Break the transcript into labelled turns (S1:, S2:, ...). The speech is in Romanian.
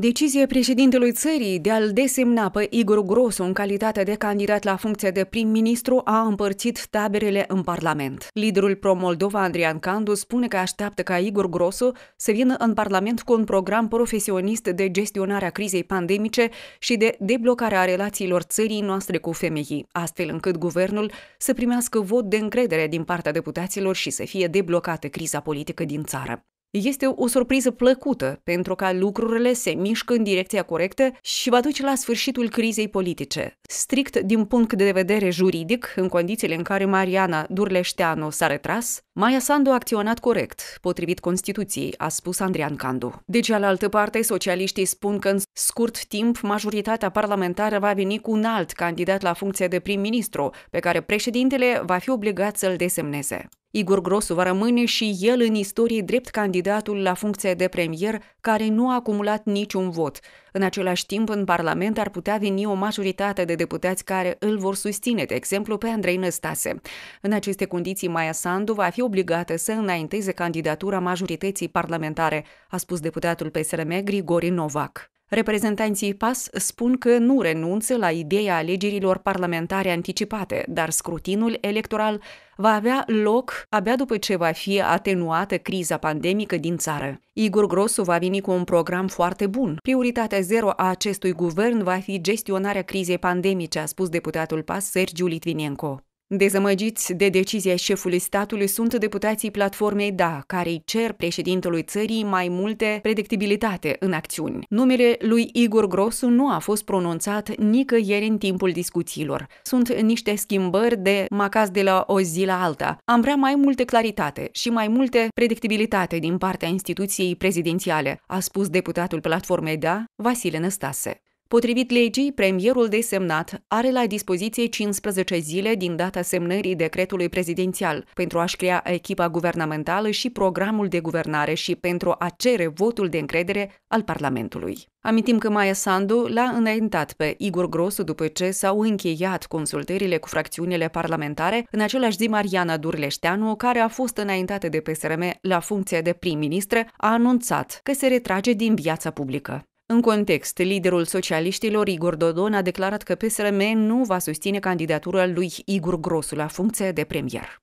S1: Decizia președintelui țării de a-l desemna pe Igor Grosu în calitate de candidat la funcția de prim-ministru a împărțit taberele în Parlament. Liderul pro-Moldova, Andrian Candu, spune că așteaptă ca Igor Grosu să vină în Parlament cu un program profesionist de gestionare a crizei pandemice și de deblocare a relațiilor țării noastre cu femeii, astfel încât guvernul să primească vot de încredere din partea deputaților și să fie deblocată criza politică din țară. Este o surpriză plăcută, pentru că lucrurile se mișcă în direcția corectă și va duce la sfârșitul crizei politice. Strict din punct de vedere juridic, în condițiile în care Mariana Durleșteanu s-a retras, Maia Sandu a acționat corect, potrivit Constituției, a spus Andrian Candu. De cealaltă parte, socialiștii spun că în scurt timp majoritatea parlamentară va veni cu un alt candidat la funcția de prim-ministru, pe care președintele va fi obligat să-l desemneze. Igor Grosu va rămâne și el în istorie drept candidatul la funcție de premier care nu a acumulat niciun vot. În același timp, în Parlament ar putea veni o majoritate de deputați care îl vor susține, de exemplu pe Andrei Năstase. În aceste condiții, Maia Sandu va fi obligată să înainteze candidatura majorității parlamentare, a spus deputatul PSRM Grigori Novac. Reprezentanții PAS spun că nu renunță la ideea alegerilor parlamentare anticipate, dar scrutinul electoral va avea loc abia după ce va fi atenuată criza pandemică din țară. Igor Grosu va veni cu un program foarte bun. Prioritatea zero a acestui guvern va fi gestionarea crizei pandemice, a spus deputatul PAS Sergiu Litvinenko. Dezamăgiți de decizia șefului statului sunt deputații platformei DA, care îi cer președintelui țării mai multe predictibilitate în acțiuni. Numele lui Igor Grosu nu a fost pronunțat nicăieri în timpul discuțiilor. Sunt niște schimbări de macaz de la o zi la alta. Am vrea mai multe claritate și mai multe predictibilitate din partea instituției prezidențiale, a spus deputatul platformei DA, Vasile Năstase. Potrivit legii, premierul desemnat are la dispoziție 15 zile din data semnării decretului prezidențial pentru a-și crea echipa guvernamentală și programul de guvernare și pentru a cere votul de încredere al Parlamentului. Amintim că Maia Sandu l-a înaintat pe Igor Grosu după ce s-au încheiat consultările cu fracțiunile parlamentare, în același zi Mariana Durleșteanu, care a fost înaintată de PSRM la funcția de prim-ministră, a anunțat că se retrage din viața publică. În context, liderul socialiștilor Igor Dodon a declarat că PSRM nu va susține candidatura lui Igor Grosu la funcția de premier.